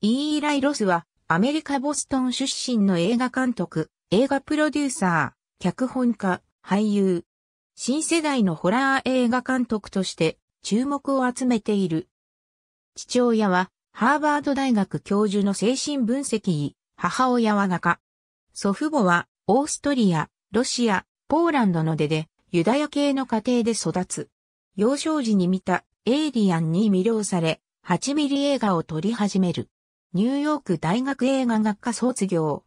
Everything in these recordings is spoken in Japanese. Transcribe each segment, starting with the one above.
イーライ・ロスは、アメリカ・ボストン出身の映画監督、映画プロデューサー、脚本家、俳優。新世代のホラー映画監督として注目を集めている。父親はハーバード大学教授の精神分析医、母親は画家。祖父母はオーストリア、ロシア、ポーランドの出でユダヤ系の家庭で育つ。幼少時に見たエイリアンに魅了され、8ミリ映画を撮り始める。ニューヨーク大学映画学科卒業。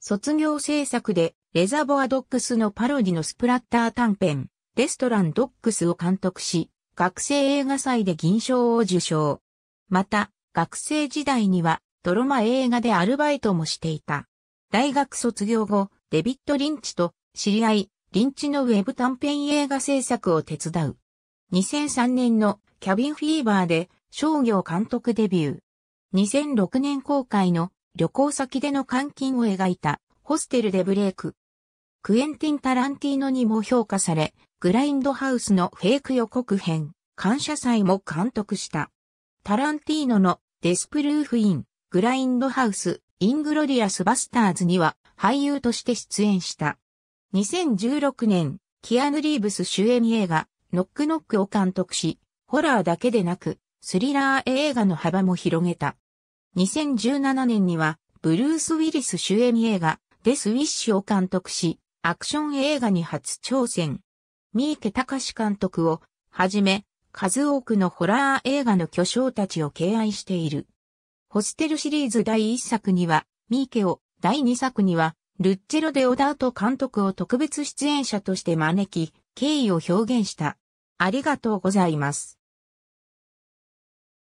卒業制作で、レザボアドックスのパロディのスプラッター短編、レストランドックスを監督し、学生映画祭で銀賞を受賞。また、学生時代には、ドロマ映画でアルバイトもしていた。大学卒業後、デビッド・リンチと知り合い、リンチのウェブ短編映画制作を手伝う。2003年のキャビンフィーバーで商業監督デビュー。2006年公開の旅行先での監禁を描いたホステルでブレイク。クエンティン・タランティーノにも評価され、グラインドハウスのフェイク予告編、感謝祭も監督した。タランティーノのデスプルーフ・イン、グラインドハウス、イングロディアス・バスターズには俳優として出演した。2016年、キアヌ・リーブス主演映画、ノックノックを監督し、ホラーだけでなく、スリラー映画の幅も広げた。2017年には、ブルース・ウィリス主演映画、デス・ウィッシュを監督し、アクション映画に初挑戦。三池隆監督を、はじめ、数多くのホラー映画の巨匠たちを敬愛している。ホステルシリーズ第1作には、三池を、第2作には、ルッチェロ・デ・オダート監督を特別出演者として招き、敬意を表現した。ありがとうございます。